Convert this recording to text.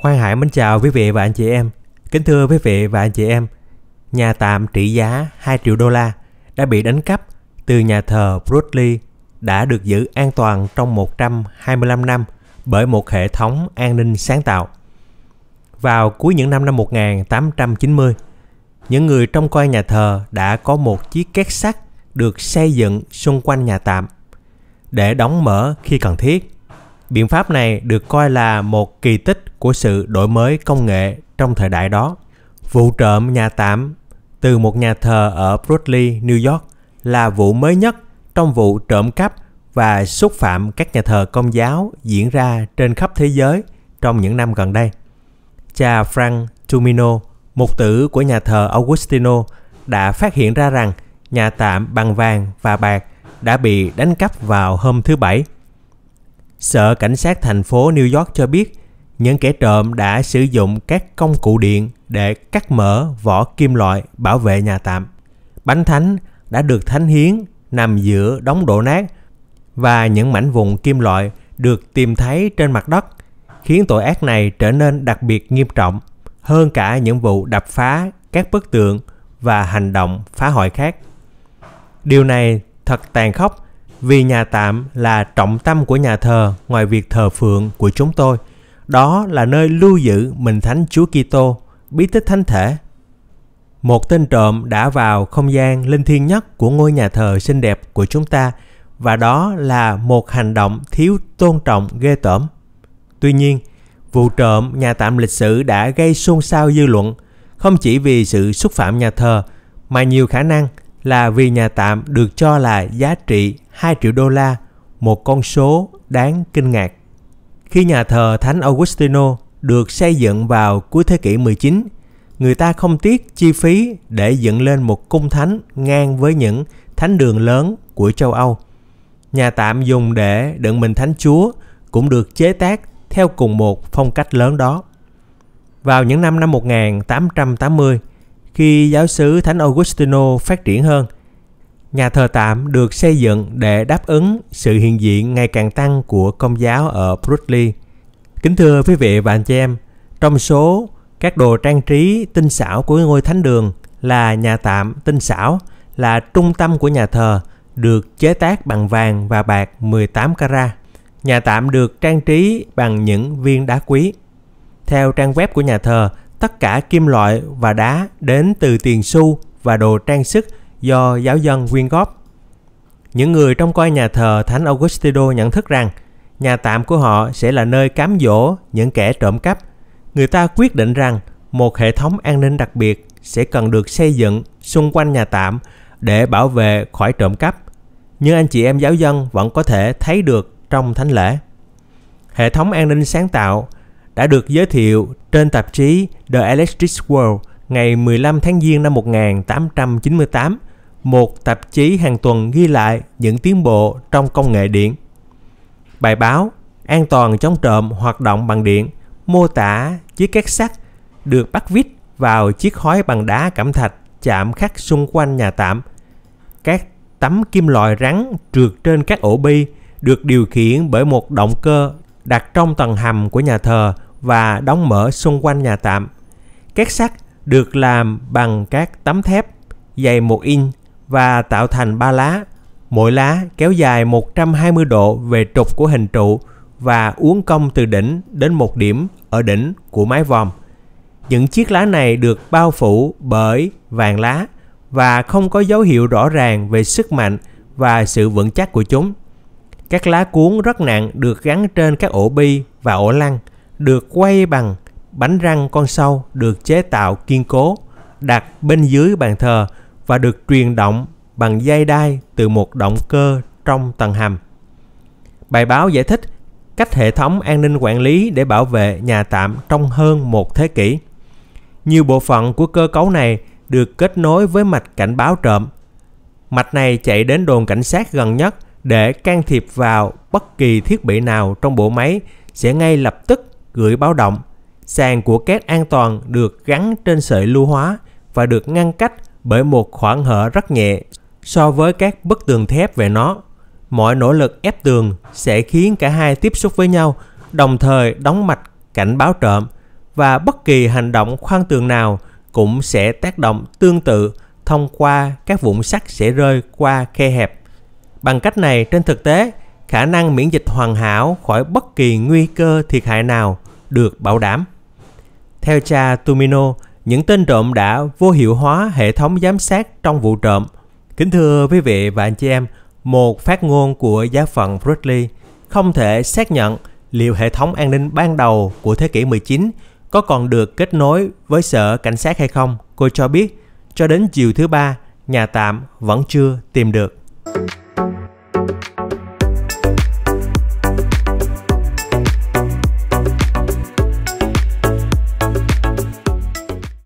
Khoan Hải mến chào quý vị và anh chị em. Kính thưa quý vị và anh chị em, nhà tạm trị giá 2 triệu đô la đã bị đánh cắp từ nhà thờ Brooklyn đã được giữ an toàn trong 125 năm bởi một hệ thống an ninh sáng tạo. Vào cuối những năm năm 1890, những người trong coi nhà thờ đã có một chiếc két sắt được xây dựng xung quanh nhà tạm để đóng mở khi cần thiết biện pháp này được coi là một kỳ tích của sự đổi mới công nghệ trong thời đại đó. Vụ trộm nhà tạm từ một nhà thờ ở Brooklyn, New York là vụ mới nhất trong vụ trộm cắp và xúc phạm các nhà thờ công giáo diễn ra trên khắp thế giới trong những năm gần đây. Cha Frank Tumino, một tử của nhà thờ Augustino, đã phát hiện ra rằng nhà tạm bằng vàng và bạc đã bị đánh cắp vào hôm thứ Bảy – Sở Cảnh sát thành phố New York cho biết những kẻ trộm đã sử dụng các công cụ điện để cắt mở vỏ kim loại bảo vệ nhà tạm. Bánh thánh đã được thánh hiến nằm giữa đống đổ nát và những mảnh vụn kim loại được tìm thấy trên mặt đất khiến tội ác này trở nên đặc biệt nghiêm trọng hơn cả những vụ đập phá các bức tượng và hành động phá hoại khác. Điều này thật tàn khốc vì nhà tạm là trọng tâm của nhà thờ ngoài việc thờ phượng của chúng tôi. Đó là nơi lưu giữ mình thánh Chúa Kitô, bí tích thánh thể. Một tên trộm đã vào không gian linh thiêng nhất của ngôi nhà thờ xinh đẹp của chúng ta và đó là một hành động thiếu tôn trọng ghê tởm. Tuy nhiên, vụ trộm nhà tạm lịch sử đã gây xôn xao dư luận không chỉ vì sự xúc phạm nhà thờ mà nhiều khả năng là vì nhà tạm được cho là giá trị 2 triệu đô la, một con số đáng kinh ngạc. Khi nhà thờ Thánh Augustino được xây dựng vào cuối thế kỷ 19, người ta không tiếc chi phí để dựng lên một cung thánh ngang với những thánh đường lớn của châu Âu. Nhà tạm dùng để đựng mình thánh chúa cũng được chế tác theo cùng một phong cách lớn đó. Vào những năm năm 1880, khi giáo sứ Thánh Augustino phát triển hơn – Nhà thờ tạm được xây dựng để đáp ứng sự hiện diện ngày càng tăng của công giáo ở Brooklyn. Kính thưa quý vị và anh chị em, trong số các đồ trang trí tinh xảo của ngôi thánh đường là nhà tạm tinh xảo là trung tâm của nhà thờ được chế tác bằng vàng và bạc 18 carat. Nhà tạm được trang trí bằng những viên đá quý. Theo trang web của nhà thờ, tất cả kim loại và đá đến từ tiền xu và đồ trang sức do giáo dân quyên góp. Những người trong coi nhà thờ Thánh Augustino nhận thức rằng nhà tạm của họ sẽ là nơi cám dỗ những kẻ trộm cắp. Người ta quyết định rằng một hệ thống an ninh đặc biệt sẽ cần được xây dựng xung quanh nhà tạm để bảo vệ khỏi trộm cắp. Nhưng anh chị em giáo dân vẫn có thể thấy được trong thánh lễ. Hệ thống an ninh sáng tạo đã được giới thiệu trên tạp chí The Electric World ngày 15 tháng Giêng năm 1898 một tạp chí hàng tuần ghi lại những tiến bộ trong công nghệ điện. Bài báo An toàn chống trộm hoạt động bằng điện mô tả chiếc két sắt được bắt vít vào chiếc khói bằng đá cẩm thạch chạm khắc xung quanh nhà tạm. Các tấm kim loại rắn trượt trên các ổ bi được điều khiển bởi một động cơ đặt trong tầng hầm của nhà thờ và đóng mở xung quanh nhà tạm. Két sắt được làm bằng các tấm thép dày 1 inch và tạo thành ba lá. Mỗi lá kéo dài 120 độ về trục của hình trụ và uốn cong từ đỉnh đến một điểm ở đỉnh của mái vòm. Những chiếc lá này được bao phủ bởi vàng lá và không có dấu hiệu rõ ràng về sức mạnh và sự vững chắc của chúng. Các lá cuốn rất nặng được gắn trên các ổ bi và ổ lăn, được quay bằng bánh răng con sâu được chế tạo kiên cố, đặt bên dưới bàn thờ và được truyền động bằng dây đai từ một động cơ trong tầng hầm. Bài báo giải thích cách hệ thống an ninh quản lý để bảo vệ nhà tạm trong hơn một thế kỷ. Nhiều bộ phận của cơ cấu này được kết nối với mạch cảnh báo trộm. Mạch này chạy đến đồn cảnh sát gần nhất để can thiệp vào bất kỳ thiết bị nào trong bộ máy sẽ ngay lập tức gửi báo động. Sàn của két an toàn được gắn trên sợi lưu hóa và được ngăn cách bởi một khoảng hở rất nhẹ so với các bức tường thép về nó. Mọi nỗ lực ép tường sẽ khiến cả hai tiếp xúc với nhau, đồng thời đóng mạch cảnh báo trộm và bất kỳ hành động khoan tường nào cũng sẽ tác động tương tự thông qua các vụn sắt sẽ rơi qua khe hẹp. Bằng cách này trên thực tế, khả năng miễn dịch hoàn hảo khỏi bất kỳ nguy cơ thiệt hại nào được bảo đảm. Theo cha Tumino, những tên trộm đã vô hiệu hóa hệ thống giám sát trong vụ trộm. Kính thưa quý vị và anh chị em, một phát ngôn của giáo phận Bradley không thể xác nhận liệu hệ thống an ninh ban đầu của thế kỷ 19 có còn được kết nối với sở cảnh sát hay không. Cô cho biết, cho đến chiều thứ ba, nhà tạm vẫn chưa tìm được.